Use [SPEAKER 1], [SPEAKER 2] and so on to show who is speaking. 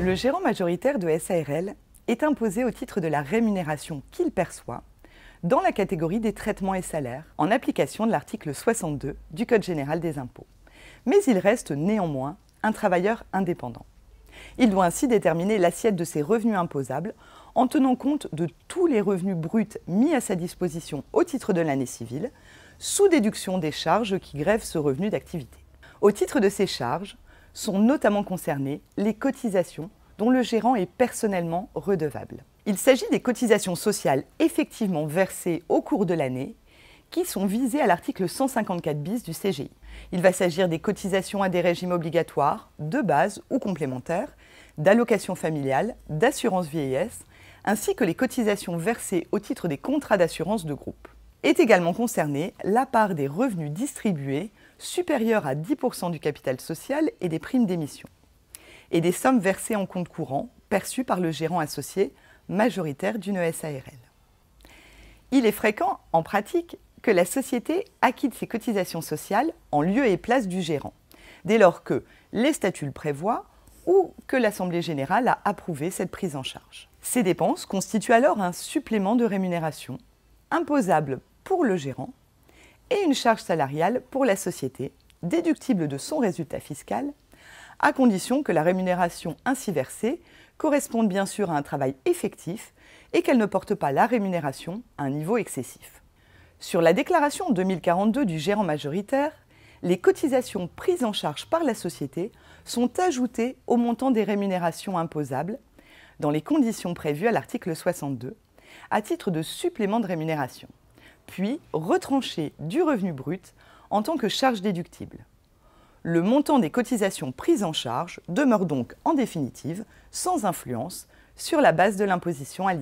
[SPEAKER 1] Le gérant majoritaire de SARL est imposé au titre de la rémunération qu'il perçoit dans la catégorie des traitements et salaires en application de l'article 62 du Code général des impôts. Mais il reste néanmoins un travailleur indépendant. Il doit ainsi déterminer l'assiette de ses revenus imposables en tenant compte de tous les revenus bruts mis à sa disposition au titre de l'année civile, sous déduction des charges qui grèvent ce revenu d'activité. Au titre de ces charges, sont notamment concernées les cotisations dont le gérant est personnellement redevable. Il s'agit des cotisations sociales effectivement versées au cours de l'année qui sont visées à l'article 154 bis du CGI. Il va s'agir des cotisations à des régimes obligatoires, de base ou complémentaires, d'allocations familiales, d'assurance vieillesse, ainsi que les cotisations versées au titre des contrats d'assurance de groupe. Est également concernée la part des revenus distribués supérieure à 10% du capital social et des primes d'émission, et des sommes versées en compte courant perçues par le gérant associé majoritaire d'une e SARL. Il est fréquent, en pratique, que la société acquitte ses cotisations sociales en lieu et place du gérant, dès lors que les statuts le prévoient ou que l'Assemblée générale a approuvé cette prise en charge. Ces dépenses constituent alors un supplément de rémunération imposable pour le gérant et une charge salariale pour la société, déductible de son résultat fiscal, à condition que la rémunération ainsi versée corresponde bien sûr à un travail effectif et qu'elle ne porte pas la rémunération à un niveau excessif. Sur la déclaration 2042 du gérant majoritaire, les cotisations prises en charge par la société sont ajoutées au montant des rémunérations imposables dans les conditions prévues à l'article 62 à titre de supplément de rémunération puis retranché du revenu brut en tant que charge déductible. Le montant des cotisations prises en charge demeure donc en définitive sans influence sur la base de l'imposition à